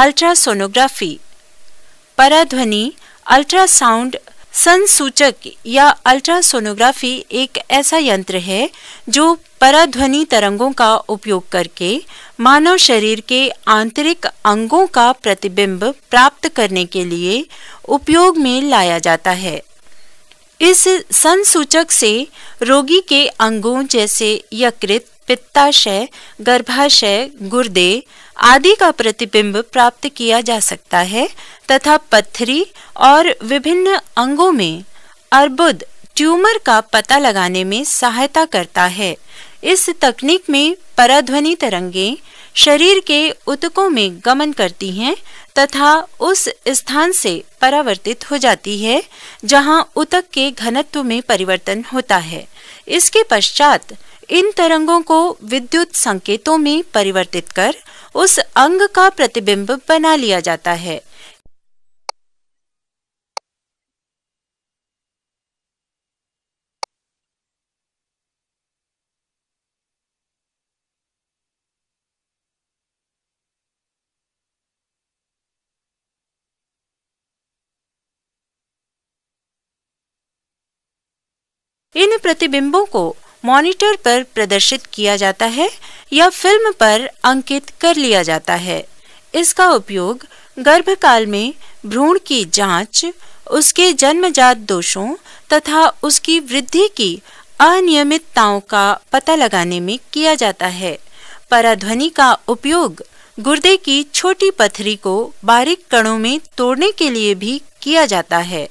ultrasonography पराध्वनि ultrasound संसूचक या ultrasonography एक ऐसा यंत्र है जो पराध्वनि तरंगों का उपयोग करके मानव शरीर के आंतरिक अंगों का प्रतिबिंब प्राप्त करने के लिए उपयोग में लाया जाता है इस संसूचक से रोगी के अंगों जैसे यकृत पित्ताशय गर्भाशय गुर्दे आदि का प्रतिबिंब प्राप्त किया जा सकता है तथा पत्थरी और विभिन्न अंगों में अर्बुद ट्यूमर का पता लगाने में सहायता करता है इस तकनीक में पराध्वनि तरंगे शरीर के उतकों में गमन करती हैं तथा उस स्थान से परावर्तित हो जाती है जहां उतक के घनत्व में परिवर्तन होता है इसके पश्चात इन तरंगों को विद्युत संकेतों में परिवर्तित कर उस अंग का प्रतिबिंब बना लिया जाता है इन प्रतिबिंबों को मॉनिटर पर प्रदर्शित किया जाता है या फिल्म पर अंकित कर लिया जाता है इसका उपयोग गर्भकाल में भ्रूण की जांच, उसके जन्मजात दोषों तथा उसकी वृद्धि की अनियमितताओं का पता लगाने में किया जाता है पराध्वनि का उपयोग गुर्दे की छोटी पथरी को बारीक कणों में तोड़ने के लिए भी किया जाता है